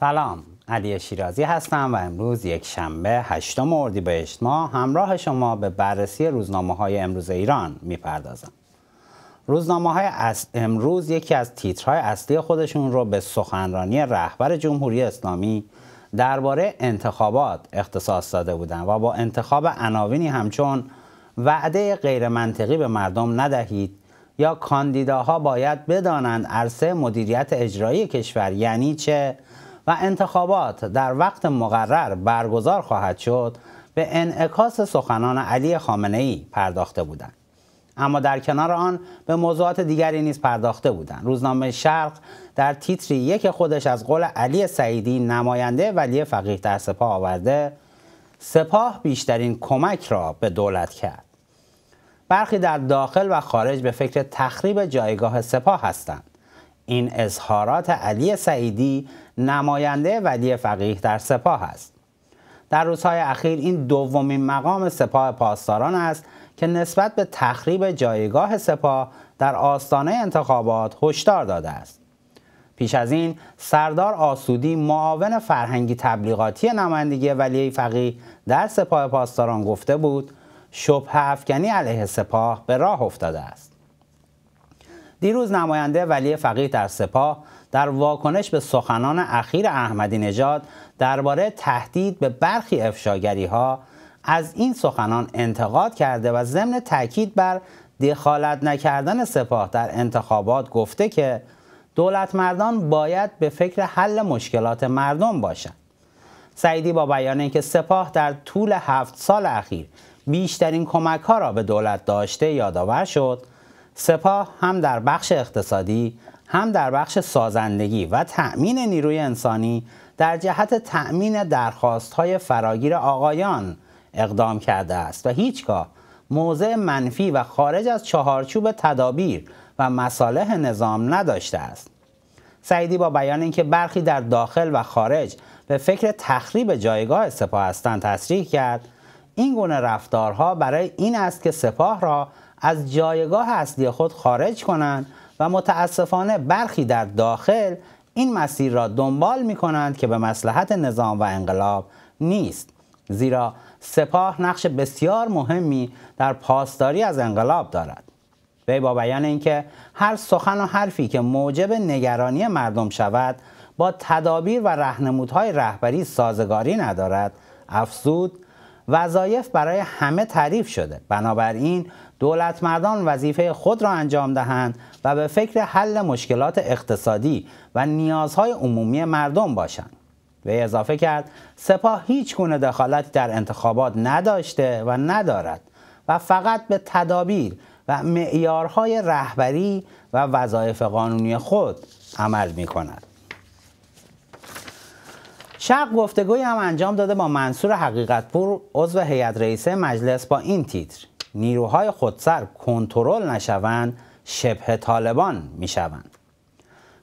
سلام علی شیرازی هستم و امروز یک شنبه هشتم اردیبهشت ماه همراه شما به بررسی روزنامه های امروز ایران میپردازم روزنامه های امروز یکی از تیترهای اصلی خودشون رو به سخنرانی رهبر جمهوری اسلامی درباره انتخابات اختصاص داده بودند و با انتخاب عناوینی همچون وعده غیرمنطقی به مردم ندهید یا کاندیداها باید بدانند عرصه مدیریت اجرایی کشور یعنی چه و انتخابات در وقت مقرر برگزار خواهد شد به انعکاس سخنان علی خامنه ای پرداخته بودند اما در کنار آن به موضوعات دیگری نیز پرداخته بودند روزنامه شرق در تیتری یک خودش از قول علی سعیدی نماینده ولی فقیه در سپاه آورده سپاه بیشترین کمک را به دولت کرد برخی در داخل و خارج به فکر تخریب جایگاه سپاه هستند این اظهارات علی سعیدی نماینده ولی فقیه در سپاه است در روزهای اخیر این دومین مقام سپاه پاسداران است که نسبت به تخریب جایگاه سپاه در آستانه انتخابات هشدار داده است پیش از این سردار آسودی معاون فرهنگی تبلیغاتی نمایندگی ولی فقیه در سپاه پاسداران گفته بود شبه افکنی علیه سپاه به راه افتاده است دیروز نماینده ولی فقیه در سپاه در واکنش به سخنان اخیر احمدی نژاد درباره تهدید به برخی افشاگری ها از این سخنان انتقاد کرده و ضمن تاکید بر دخالت نکردن سپاه در انتخابات گفته که دولت مردان باید به فکر حل مشکلات مردم باشند. سعیدی با بیان اینکه سپاه در طول هفت سال اخیر بیشترین کمک ها را به دولت داشته یادآور شد سپاه هم در بخش اقتصادی هم در بخش سازندگی و تأمین نیروی انسانی در جهت تأمین های فراگیر آقایان اقدام کرده است و هیچگاه موضع منفی و خارج از چهارچوب تدابیر و مصالح نظام نداشته است سعیدی با بیان اینکه برخی در داخل و خارج به فکر تخریب جایگاه سپاه هستند تصریح کرد این گونه رفتارها برای این است که سپاه را از جایگاه اصلی خود خارج کنند و متاسفانه برخی در داخل این مسیر را دنبال می کنند که به مسلحت نظام و انقلاب نیست زیرا سپاه نقش بسیار مهمی در پاسداری از انقلاب دارد وی با بیان اینکه هر سخن و حرفی که موجب نگرانی مردم شود با تدابیر و رهنمودهای رهبری سازگاری ندارد افزود وظایف برای همه تعریف شده بنابراین دولت مردان وظیفه خود را انجام دهند و به فکر حل مشکلات اقتصادی و نیازهای عمومی مردم باشند به اضافه کرد سپاه هیچ گونه دخالتی در انتخابات نداشته و ندارد و فقط به تدابیر و معیارهای رهبری و وظایف قانونی خود عمل می کند. شق گفتگویی هم انجام داده با منصور حقیقتپور عضو هیئت رئیسه مجلس با این تیتر نیروهای خودسر کنترل نشوند شبه طالبان میشوند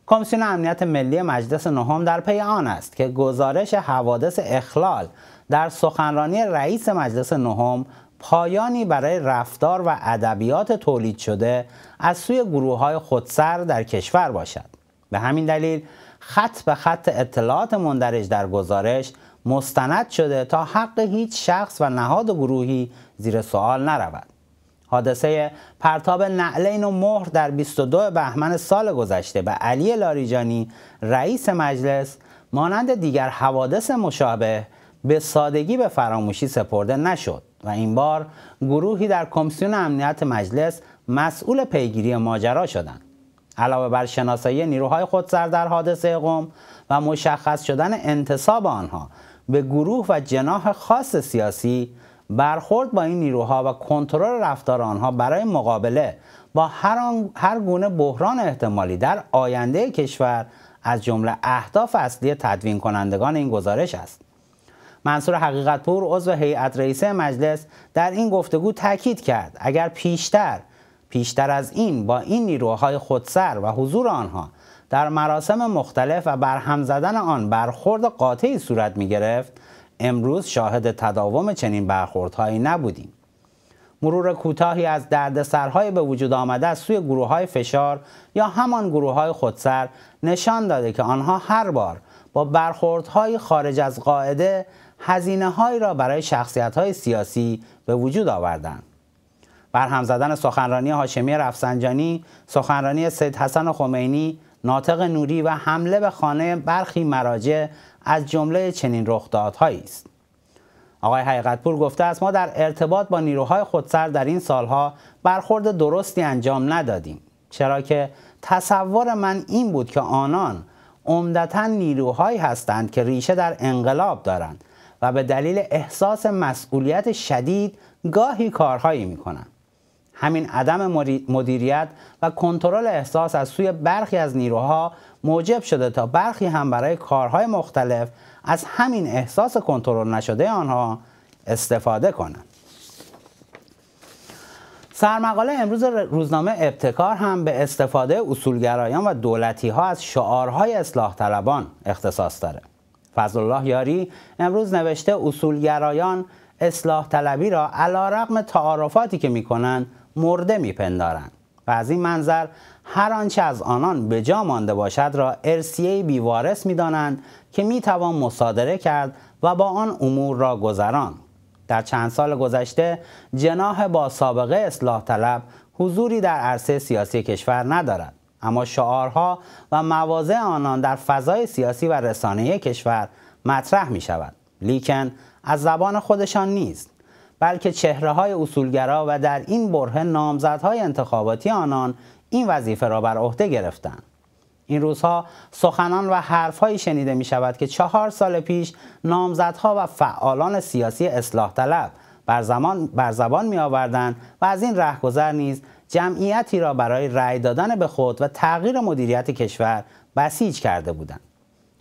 کمیسیون امنیت ملی مجلس نهم در پی آن است که گزارش حوادث اخلال در سخنرانی رئیس مجلس نهم پایانی برای رفتار و ادبیات تولید شده از سوی گروه های خودسر در کشور باشد به همین دلیل خط به خط اطلاعات مندرج در گزارش مستند شده تا حق هیچ شخص و نهاد گروهی زیر سوال نرود. حادثه پرتاب نعلین و مهر در 22 بهمن سال گذشته به علی لاریجانی رئیس مجلس مانند دیگر حوادث مشابه به سادگی به فراموشی سپرده نشد و این بار گروهی در کمیسیون امنیت مجلس مسئول پیگیری ماجرا شدند. علاوه بر شناسایی نیروهای خودسر در حادثه قوم و مشخص شدن انتصاب آنها به گروه و جناح خاص سیاسی برخورد با این نیروها و کنترل رفتار آنها برای مقابله با هر, هر گونه بحران احتمالی در آینده کشور از جمله اهداف اصلی تدوین کنندگان این گزارش است منصور حقیقتپور عضو هیئت رئیسه مجلس در این گفتگو تاکید کرد اگر پیشتر پیشتر از این با این نیروهای خودسر و حضور آنها در مراسم مختلف و برهم زدن آن برخورد قاطعی صورت می گرفت امروز شاهد تداوم چنین برخوردهایی نبودیم مرور کوتاهی از دردسرهای به وجود آمده از سوی گروه های فشار یا همان گروه های خودسر نشان داده که آنها هر بار با برخوردهای خارج از قاعده هزینه هایی را برای شخصیت های سیاسی به وجود آوردند. برهم زدن سخنرانی هاشمی رفسنجانی، سخنرانی سید حسن خمینی، ناطق نوری و حمله به خانه برخی مراجع از جمله چنین رخدادهایی است. آقای حقیقت پور گفته است ما در ارتباط با نیروهای خودسر در این سالها برخورد درستی انجام ندادیم چرا که تصور من این بود که آنان عمدتا نیروهایی هستند که ریشه در انقلاب دارند و به دلیل احساس مسئولیت شدید گاهی کارهایی می کنند. همین عدم مدیریت و کنترل احساس از سوی برخی از نیروها موجب شده تا برخی هم برای کارهای مختلف از همین احساس کنترل نشده آنها استفاده کنند. سرمقاله امروز روزنامه ابتکار هم به استفاده اصولگرایان و دولتی ها از شعارهای اصلاح طلبان اختصاص داره. فضل الله یاری امروز نوشته اصولگرایان اصلاح طلبی را علا رقم تعارفاتی که می مرده میپندارند و از این منظر هر آنچه از آنان به جا مانده باشد را ارسیه بیوارث میدانند که میتوان مصادره کرد و با آن امور را گذران در چند سال گذشته جناح با سابقه اصلاح طلب حضوری در عرصه سیاسی کشور ندارد اما شعارها و مواضع آنان در فضای سیاسی و رسانه کشور مطرح می شود لیکن از زبان خودشان نیست بلکه چهره های اصولگرا و در این بره نامزدهای انتخاباتی آنان این وظیفه را بر عهده گرفتند این روزها سخنان و حرفهایی شنیده می شود که چهار سال پیش نامزدها و فعالان سیاسی اصلاح طلب بر, زمان بر زبان می آوردن و از این رهگذر نیز جمعیتی را برای رأی دادن به خود و تغییر مدیریت کشور بسیج کرده بودند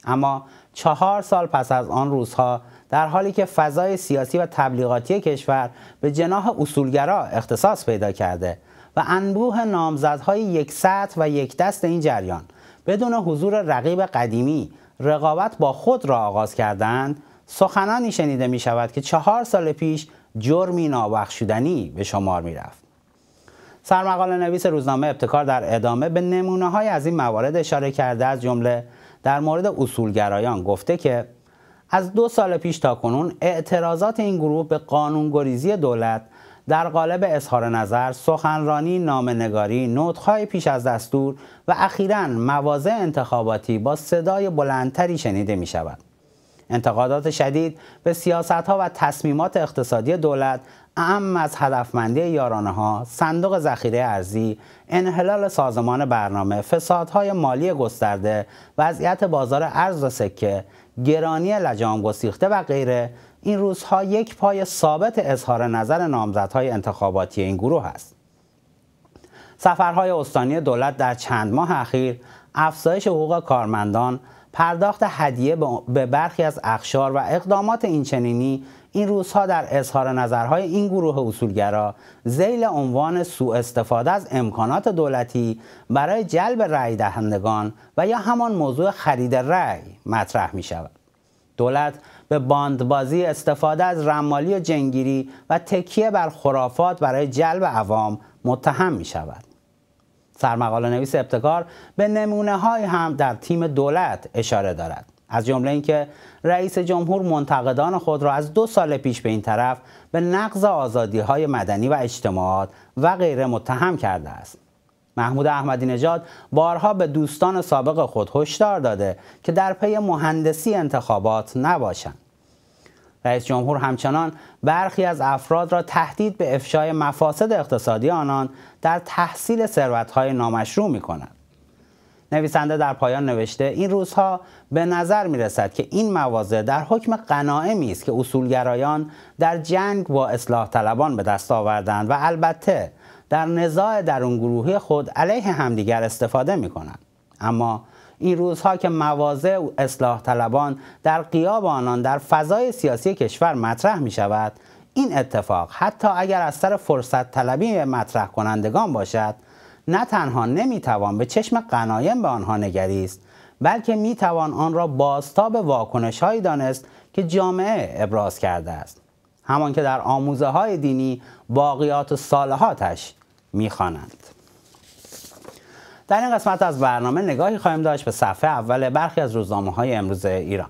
اما چهار سال پس از آن روزها در حالی که فضای سیاسی و تبلیغاتی کشور به جناح اصولگرا اختصاص پیدا کرده و انبوه نامزدهای یک سطح و یک دست این جریان بدون حضور رقیب قدیمی رقابت با خود را آغاز کردند سخنانی شنیده می شود که چهار سال پیش جرمی نابخشودنی به شمار می رفت. سرمقال نویس روزنامه ابتکار در ادامه به نمونه های از این موارد اشاره کرده از جمله در مورد اصولگرایان گفته که از دو سال پیش تا کنون اعتراضات این گروه به قانونگریزی دولت در قالب اظهار نظر، سخنرانی، نامنگاری، نوتخای پیش از دستور و اخیرا مواضع انتخاباتی با صدای بلندتری شنیده می شود. انتقادات شدید به سیاست ها و تصمیمات اقتصادی دولت اهم از هدفمندی یارانه ها، صندوق ذخیره ارزی، انحلال سازمان برنامه، فسادهای مالی گسترده، وضعیت بازار ارز و سکه، گرانی لجام گسیخته و غیره این روزها یک پای ثابت اظهار نظر نامزدهای انتخاباتی این گروه است سفرهای استانی دولت در چند ماه اخیر افزایش حقوق کارمندان پرداخت هدیه به برخی از اخشار و اقدامات اینچنینی این روزها در اظهار نظرهای این گروه اصولگرا زیل عنوان سوء استفاده از امکانات دولتی برای جلب رأی دهندگان و یا همان موضوع خرید رأی مطرح می شود. دولت به باندبازی استفاده از رمالی و جنگیری و تکیه بر خرافات برای جلب عوام متهم می شود. سرمقاله نویس ابتکار به نمونه های هم در تیم دولت اشاره دارد. از جمله اینکه رئیس جمهور منتقدان خود را از دو سال پیش به این طرف به نقض آزادی های مدنی و اجتماعات و غیره متهم کرده است. محمود احمدی نژاد بارها به دوستان سابق خود هشدار داده که در پی مهندسی انتخابات نباشند. رئیس جمهور همچنان برخی از افراد را تهدید به افشای مفاسد اقتصادی آنان در تحصیل ثروت‌های نامشروع می‌کند. نویسنده در پایان نوشته این روزها به نظر می رسد که این مواضع در حکم قناعمی است که اصولگرایان در جنگ با اصلاح طلبان به دست آوردند و البته در نزاع اون گروهی خود علیه همدیگر استفاده می کنند اما این روزها که مواضع اصلاح طلبان در قیاب آنان در فضای سیاسی کشور مطرح می شود این اتفاق حتی اگر از سر فرصت طلبی مطرح کنندگان باشد نه تنها نمیتوان به چشم قنایم به آنها نگریست بلکه میتوان آن را بازتاب واکنش هایی دانست که جامعه ابراز کرده است همان که در آموزه های دینی باقیات و صالحاتش میخوانند در این قسمت از برنامه نگاهی خواهیم داشت به صفحه اول برخی از روزنامه های امروز ایران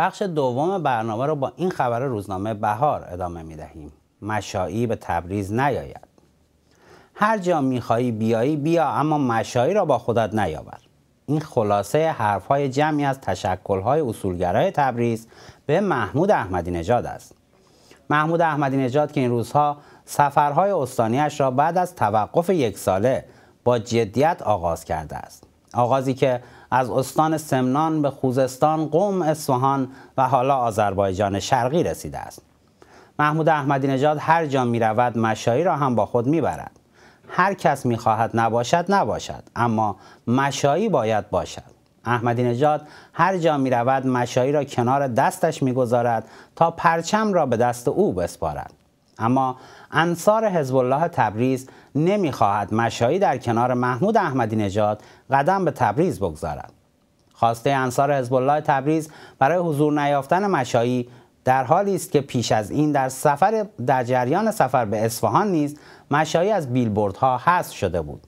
بخش دوم برنامه رو با این خبر روزنامه بهار ادامه می دهیم. مشایی به تبریز نیاید. هر جا خواهی بیایی بیا اما مشایی را با خودت نیاور. این خلاصه حرفهای جمعی از های اصولگرای تبریز به محمود احمدی نژاد است. محمود احمدی نژاد که این روزها سفرهای استانیش را بعد از توقف یک ساله با جدیت آغاز کرده است. آغازی که از استان سمنان به خوزستان، قوم، اصفهان و حالا آذربایجان شرقی رسیده است. محمود احمدی نژاد هر جا می رود مشایی را هم با خود می برد. هر کس می خواهد نباشد نباشد اما مشایی باید باشد. احمدی نژاد هر جا می رود مشایی را کنار دستش می گذارد تا پرچم را به دست او بسپارد. اما انصار حزب الله تبریز نمیخواهد مشایی در کنار محمود احمدی نژاد قدم به تبریز بگذارد خواسته انصار حزب الله تبریز برای حضور نیافتن مشایی در حالی است که پیش از این در سفر در جریان سفر به اصفهان نیز مشایی از بیلبوردها حذف شده بود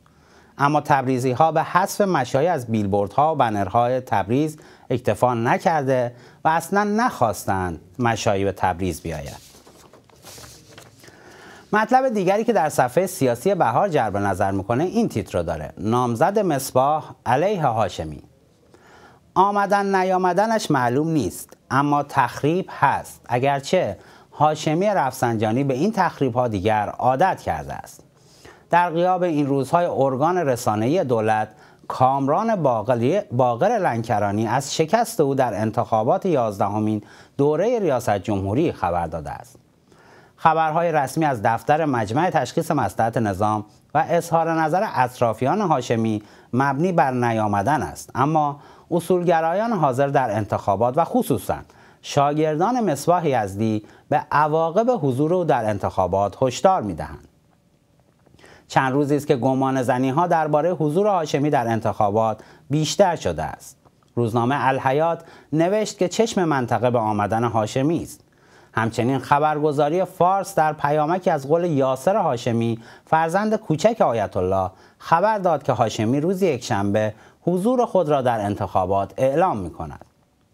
اما تبریزی ها به حذف مشایی از بیلبوردها و بنرهای تبریز اکتفا نکرده و اصلا نخواستند مشایی به تبریز بیاید مطلب دیگری که در صفحه سیاسی بهار جربه نظر میکنه این تیتر رو داره نامزد مصباح علیه هاشمی آمدن نیامدنش معلوم نیست اما تخریب هست اگرچه هاشمی رفسنجانی به این تخریب ها دیگر عادت کرده است در قیاب این روزهای ارگان رسانه‌ای دولت کامران باقر لنکرانی از شکست او در انتخابات یازدهمین دوره ریاست جمهوری خبر داده است خبرهای رسمی از دفتر مجمع تشخیص مصلحت نظام و اظهار نظر اطرافیان هاشمی مبنی بر نیامدن است اما اصولگرایان حاضر در انتخابات و خصوصا شاگردان مصباح یزدی به عواقب حضور او در انتخابات هشدار میدهند چند روزی است که گمان زنی ها درباره حضور هاشمی در انتخابات بیشتر شده است روزنامه الحیات نوشت که چشم منطقه به آمدن هاشمی است همچنین خبرگزاری فارس در پیامکی از قول یاسر هاشمی فرزند کوچک آیت الله خبر داد که هاشمی روز یکشنبه حضور خود را در انتخابات اعلام می کند.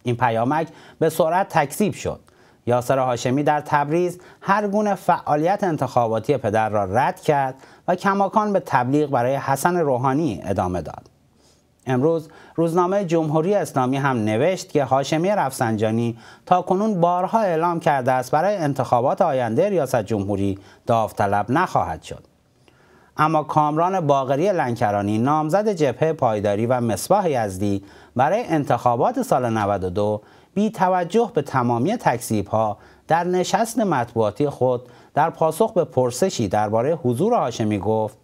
این پیامک به سرعت تکذیب شد. یاسر هاشمی در تبریز هر گونه فعالیت انتخاباتی پدر را رد کرد و کماکان به تبلیغ برای حسن روحانی ادامه داد. امروز روزنامه جمهوری اسلامی هم نوشت که هاشمی رفسنجانی تا کنون بارها اعلام کرده است برای انتخابات آینده ریاست جمهوری داوطلب نخواهد شد. اما کامران باغری لنکرانی نامزد جبهه پایداری و مصباح یزدی برای انتخابات سال 92 بی توجه به تمامی تکذیب ها در نشست مطبوعاتی خود در پاسخ به پرسشی درباره حضور هاشمی گفت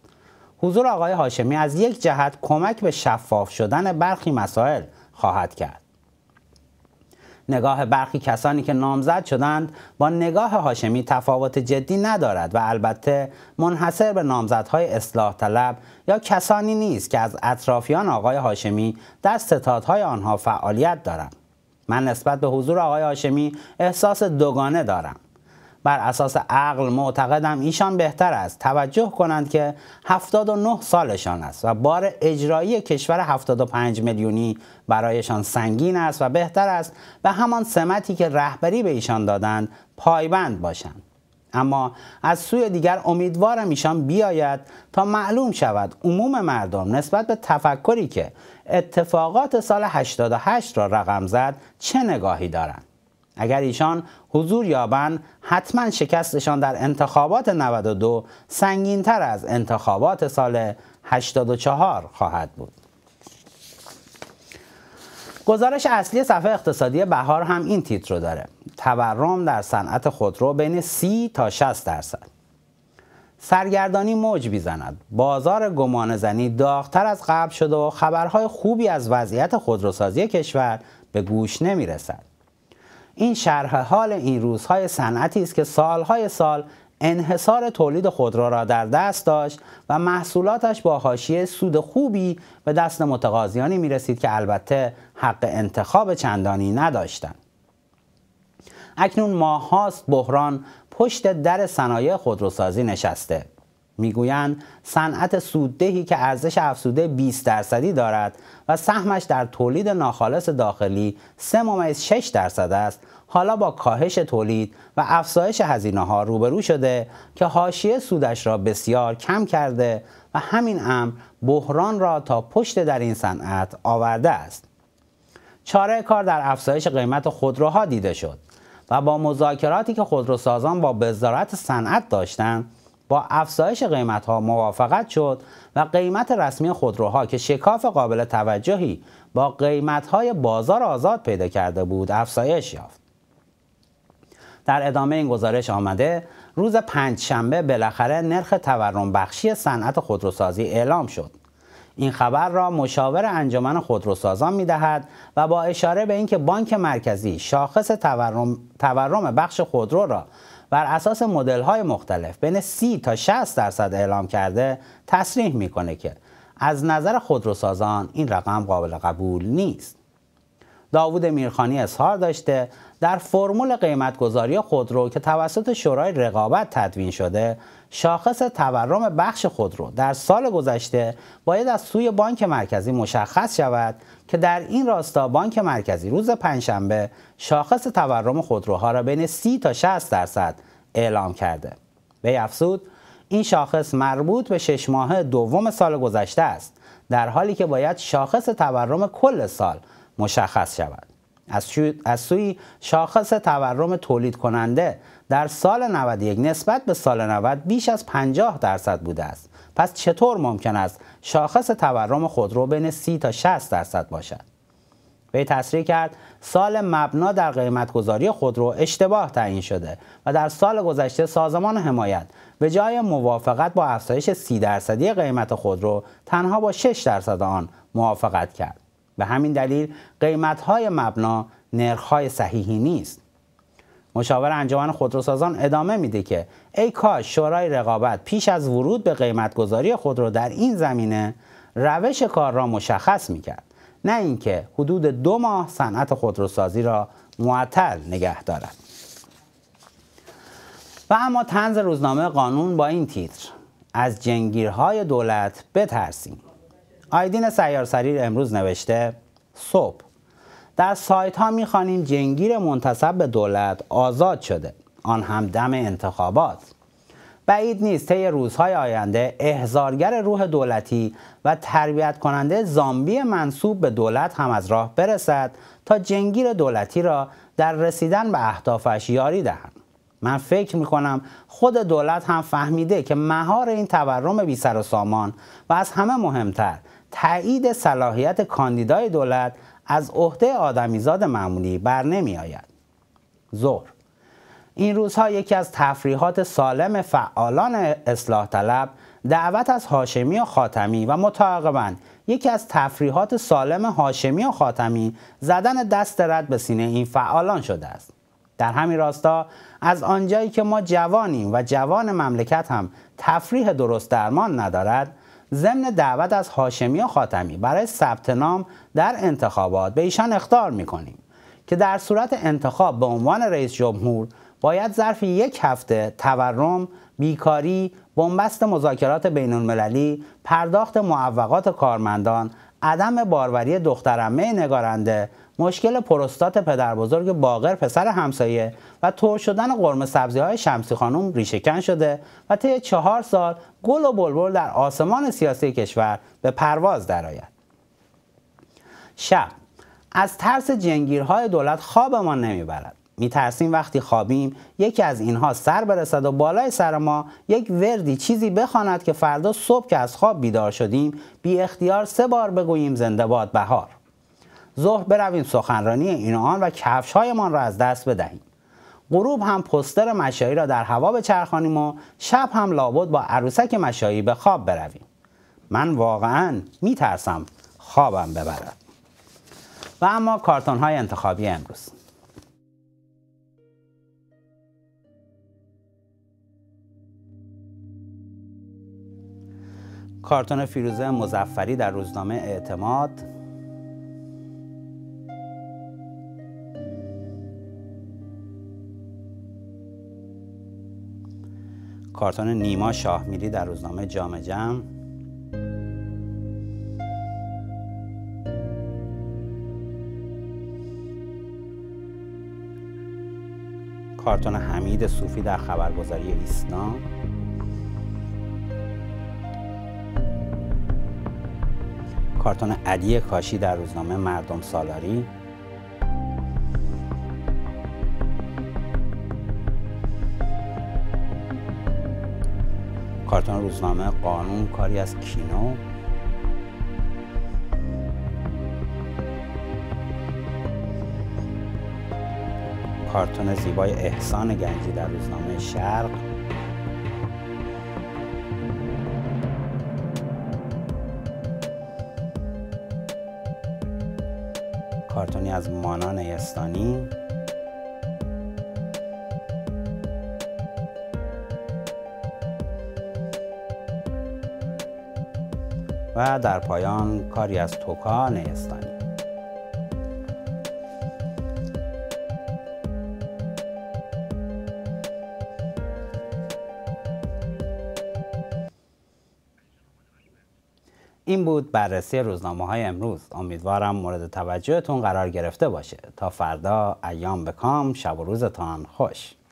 حضور آقای هاشمی از یک جهت کمک به شفاف شدن برخی مسائل خواهد کرد. نگاه برخی کسانی که نامزد شدند با نگاه هاشمی تفاوت جدی ندارد و البته منحصر به نامزدهای اصلاح طلب یا کسانی نیست که از اطرافیان آقای هاشمی در ستادهای آنها فعالیت دارند. من نسبت به حضور آقای هاشمی احساس دوگانه دارم. بر اساس عقل معتقدم ایشان بهتر است توجه کنند که 79 سالشان است و بار اجرایی کشور 75 میلیونی برایشان سنگین است و بهتر است به همان سمتی که رهبری به ایشان دادند پایبند باشند اما از سوی دیگر امیدوارم ایشان بیاید تا معلوم شود عموم مردم نسبت به تفکری که اتفاقات سال 88 را رقم زد چه نگاهی دارند اگر ایشان حضور یابند حتما شکستشان در انتخابات 92 سنگینتر از انتخابات سال 84 خواهد بود گزارش اصلی صفحه اقتصادی بهار هم این تیتر رو داره تورم در صنعت خودرو بین 30 تا 60 درصد سرگردانی موج بیزند بازار گمانزنی داغتر از قبل شده و خبرهای خوبی از وضعیت خودروسازی کشور به گوش نمیرسد این شرح حال این روزهای صنعتی است که سالهای سال انحصار تولید خودرو را در دست داشت و محصولاتش با حاشیه سود خوبی به دست متقاضیانی می رسید که البته حق انتخاب چندانی نداشتند. اکنون ماهاست بحران پشت در صنایع خودروسازی نشسته میگویند صنعت سوددهی که ارزش افزوده 20 درصدی دارد و سهمش در تولید ناخالص داخلی 3.6 درصد است حالا با کاهش تولید و افزایش هزینه ها روبرو شده که حاشیه سودش را بسیار کم کرده و همین امر بحران را تا پشت در این صنعت آورده است چاره کار در افزایش قیمت خودروها دیده شد و با مذاکراتی که خودروسازان با وزارت صنعت داشتند با افزایش قیمت ها موافقت شد و قیمت رسمی خودروها که شکاف قابل توجهی با قیمت های بازار آزاد پیدا کرده بود افزایش یافت. در ادامه این گزارش آمده روز پنج شنبه بالاخره نرخ تورم بخشی صنعت خودروسازی اعلام شد. این خبر را مشاور انجمن خودروسازان می دهد و با اشاره به اینکه بانک مرکزی شاخص تورم, تورم بخش خودرو را بر اساس مدل های مختلف بین 30 تا 60 درصد اعلام کرده تصریح میکنه که از نظر خودروسازان این رقم قابل قبول نیست داوود میرخانی اظهار داشته در فرمول قیمتگذاری خودرو که توسط شورای رقابت تدوین شده شاخص تورم بخش خودرو در سال گذشته باید از سوی بانک مرکزی مشخص شود که در این راستا بانک مرکزی روز پنجشنبه شاخص تورم خودروها را بین 30 تا 60 درصد اعلام کرده به افزود این شاخص مربوط به شش ماه دوم سال گذشته است در حالی که باید شاخص تورم کل سال مشخص شود از سوی شاخص تورم تولید کننده در سال 91 نسبت به سال 90 بیش از 50 درصد بوده است پس چطور ممکن است شاخص تورم خودرو بین 30 تا 60 درصد باشد به تصریح کرد سال مبنا در قیمتگذاری خودرو اشتباه تعیین شده و در سال گذشته سازمان حمایت به جای موافقت با افزایش 30 درصدی قیمت خودرو تنها با 6 درصد آن موافقت کرد به همین دلیل قیمتهای مبنا نرخهای صحیحی نیست مشاور انجمن خودروسازان ادامه میده که ای کاش شورای رقابت پیش از ورود به قیمتگذاری خودرو در این زمینه روش کار را مشخص میکرد نه اینکه حدود دو ماه صنعت خودروسازی را معطل نگه دارد و اما تنز روزنامه قانون با این تیتر از جنگیرهای دولت بترسیم آیدین سیار سریر امروز نوشته صبح در سایت ها میخوانیم جنگیر منتصب به دولت آزاد شده آن هم دم انتخابات بعید نیست طی روزهای آینده احزارگر روح دولتی و تربیت کننده زامبی منصوب به دولت هم از راه برسد تا جنگیر دولتی را در رسیدن به اهدافش یاری دهند من فکر می کنم خود دولت هم فهمیده که مهار این تورم بی سر و سامان و از همه مهمتر تایید صلاحیت کاندیدای دولت از عهده آدمیزاد معمولی بر نمی آید. زور این روزها یکی از تفریحات سالم فعالان اصلاح طلب دعوت از هاشمی و خاتمی و متعاقبا یکی از تفریحات سالم هاشمی و خاتمی زدن دست رد به سینه این فعالان شده است. در همین راستا از آنجایی که ما جوانیم و جوان مملکت هم تفریح درست درمان ندارد ضمن دعوت از هاشمی و خاتمی برای ثبت نام در انتخابات به ایشان اختار میکنیم که در صورت انتخاب به عنوان رئیس جمهور باید ظرف یک هفته تورم، بیکاری، بنبست مذاکرات بین المللی، پرداخت معوقات کارمندان، عدم باروری دخترمه نگارنده مشکل پروستات پدر بزرگ باقر پسر همسایه و تور شدن قرمه سبزی های شمسی خانم ریشهکن شده و طی چهار سال گل و بلبل در آسمان سیاسی کشور به پرواز درآید. شب از ترس جنگیرهای دولت خوابمان نمیبرد ترسیم وقتی خوابیم یکی از اینها سر برسد و بالای سر ما یک وردی چیزی بخواند که فردا صبح که از خواب بیدار شدیم بی اختیار سه بار بگوییم زنده باد بهار ظهر برویم سخنرانی این آن و کفش هایمان را از دست بدهیم غروب هم پستر مشایی را در هوا بچرخانیم و شب هم لابد با عروسک مشایی به خواب برویم من واقعا می ترسم خوابم ببرد و اما کارتون های انتخابی امروز کارتون فیروزه مزفری در روزنامه اعتماد کارتون نیما شاه میری در روزنامه جام جم کارتون حمید صوفی در خبرگزاری ایسنا کارتون علی کاشی در روزنامه مردم سالاری کارتون روزنامه قانون کاری از کینو کارتون زیبای احسان گنجی در روزنامه شرق کارتونی از مانان نیستانی در پایان کاری از توکان استانی این بود بررسی روزنامه های امروز امیدوارم مورد توجهتون قرار گرفته باشه تا فردا ایام به کام شب و روزتان خوش